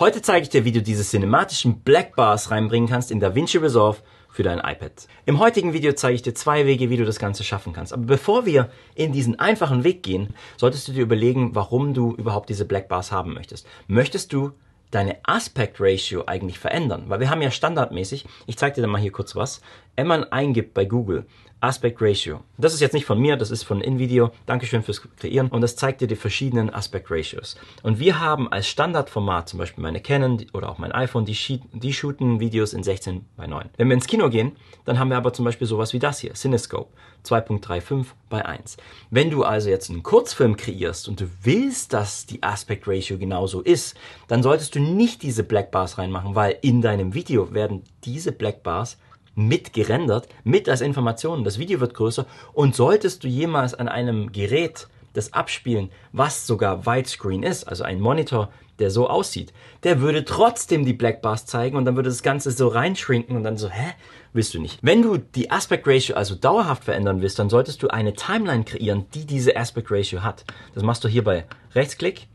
Heute zeige ich dir, wie du diese cinematischen Black Bars reinbringen kannst in DaVinci Resolve für dein iPad. Im heutigen Video zeige ich dir zwei Wege, wie du das Ganze schaffen kannst. Aber bevor wir in diesen einfachen Weg gehen, solltest du dir überlegen, warum du überhaupt diese Black Bars haben möchtest. Möchtest du deine Aspect Ratio eigentlich verändern? Weil wir haben ja standardmäßig, ich zeige dir dann mal hier kurz was, wenn man eingibt bei Google Aspect Ratio. Das ist jetzt nicht von mir, das ist von InVideo. Dankeschön fürs Kreieren. Und das zeigt dir die verschiedenen Aspect Ratios. Und wir haben als Standardformat, zum Beispiel meine Canon oder auch mein iPhone, die, die shooten Videos in 16 bei 9. Wenn wir ins Kino gehen, dann haben wir aber zum Beispiel sowas wie das hier, Cinescope 2.35 bei 1. Wenn du also jetzt einen Kurzfilm kreierst und du willst, dass die Aspect Ratio genauso ist, dann solltest du nicht diese Black Bars reinmachen, weil in deinem Video werden diese Black Bars mit gerendert, mit als Informationen. Das Video wird größer und solltest du jemals an einem Gerät das abspielen, was sogar Widescreen ist, also ein Monitor, der so aussieht, der würde trotzdem die Black Bars zeigen und dann würde das Ganze so reinschrinken und dann so, hä? Willst du nicht. Wenn du die Aspect Ratio also dauerhaft verändern willst, dann solltest du eine Timeline kreieren, die diese Aspect Ratio hat. Das machst du hier bei Rechtsklick,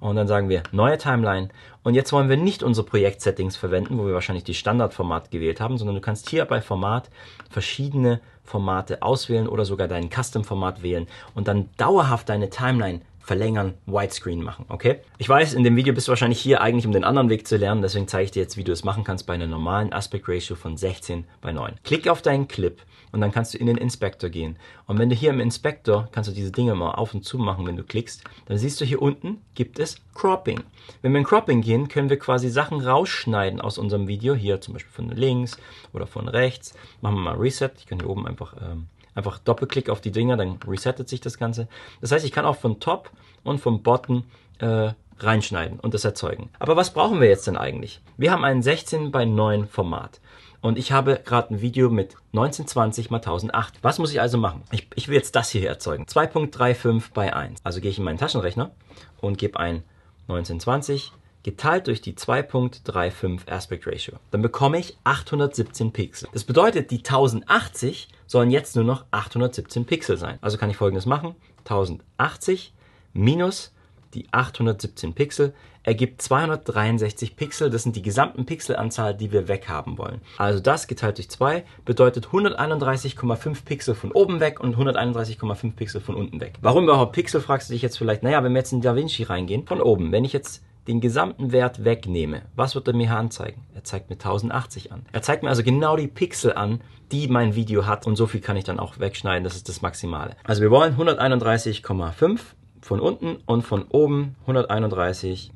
und dann sagen wir neue Timeline. Und jetzt wollen wir nicht unsere Projektsettings verwenden, wo wir wahrscheinlich die Standardformat gewählt haben, sondern du kannst hier bei Format verschiedene Formate auswählen oder sogar dein Custom-Format wählen und dann dauerhaft deine Timeline verlängern, Widescreen machen, okay? Ich weiß, in dem Video bist du wahrscheinlich hier eigentlich, um den anderen Weg zu lernen, deswegen zeige ich dir jetzt, wie du es machen kannst bei einer normalen Aspect Ratio von 16 bei 9. Klick auf deinen Clip und dann kannst du in den Inspector gehen. Und wenn du hier im Inspector, kannst du diese Dinge mal auf und zu machen, wenn du klickst, dann siehst du hier unten gibt es Cropping. Wenn wir in Cropping gehen, können wir quasi Sachen rausschneiden aus unserem Video, hier zum Beispiel von links oder von rechts. Machen wir mal Reset, ich kann hier oben einfach... Ähm, Einfach Doppelklick auf die Dinger, dann resettet sich das Ganze. Das heißt, ich kann auch von Top und vom Bottom äh, reinschneiden und das erzeugen. Aber was brauchen wir jetzt denn eigentlich? Wir haben ein 16 bei 9 Format. Und ich habe gerade ein Video mit 1920 x 1008. Was muss ich also machen? Ich, ich will jetzt das hier erzeugen. 2.35 bei 1. Also gehe ich in meinen Taschenrechner und gebe ein 1920 geteilt durch die 2.35 Aspect Ratio. Dann bekomme ich 817 Pixel. Das bedeutet, die 1080 sollen jetzt nur noch 817 Pixel sein. Also kann ich folgendes machen, 1080 minus die 817 Pixel ergibt 263 Pixel. Das sind die gesamten Pixelanzahl, die wir weghaben wollen. Also das geteilt durch 2 bedeutet 131,5 Pixel von oben weg und 131,5 Pixel von unten weg. Warum überhaupt Pixel, fragst du dich jetzt vielleicht. Naja, wenn wir jetzt in DaVinci reingehen, von oben. Wenn ich jetzt den gesamten Wert wegnehme, was wird er mir anzeigen? Er zeigt mir 1080 an. Er zeigt mir also genau die Pixel an, die mein Video hat und so viel kann ich dann auch wegschneiden, das ist das Maximale. Also wir wollen 131,5 von unten und von oben 131,5.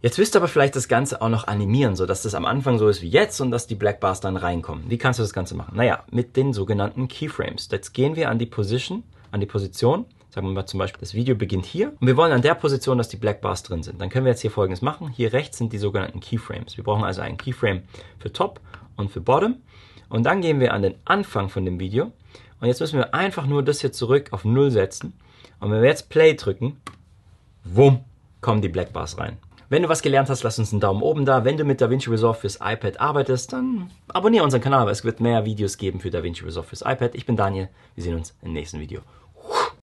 Jetzt wirst du aber vielleicht das Ganze auch noch animieren, sodass das am Anfang so ist wie jetzt und dass die Blackbars dann reinkommen. Wie kannst du das Ganze machen? Naja, mit den sogenannten Keyframes. Jetzt gehen wir an die Position, an die Position Sagen wir mal zum Beispiel, das Video beginnt hier und wir wollen an der Position, dass die Black Bars drin sind. Dann können wir jetzt hier folgendes machen. Hier rechts sind die sogenannten Keyframes. Wir brauchen also einen Keyframe für Top und für Bottom. Und dann gehen wir an den Anfang von dem Video und jetzt müssen wir einfach nur das hier zurück auf 0 setzen. Und wenn wir jetzt Play drücken, wumm, kommen die Black Bars rein. Wenn du was gelernt hast, lass uns einen Daumen oben da. Wenn du mit DaVinci Resolve fürs iPad arbeitest, dann abonniere unseren Kanal, weil es wird mehr Videos geben für DaVinci Resolve fürs iPad. Ich bin Daniel, wir sehen uns im nächsten Video.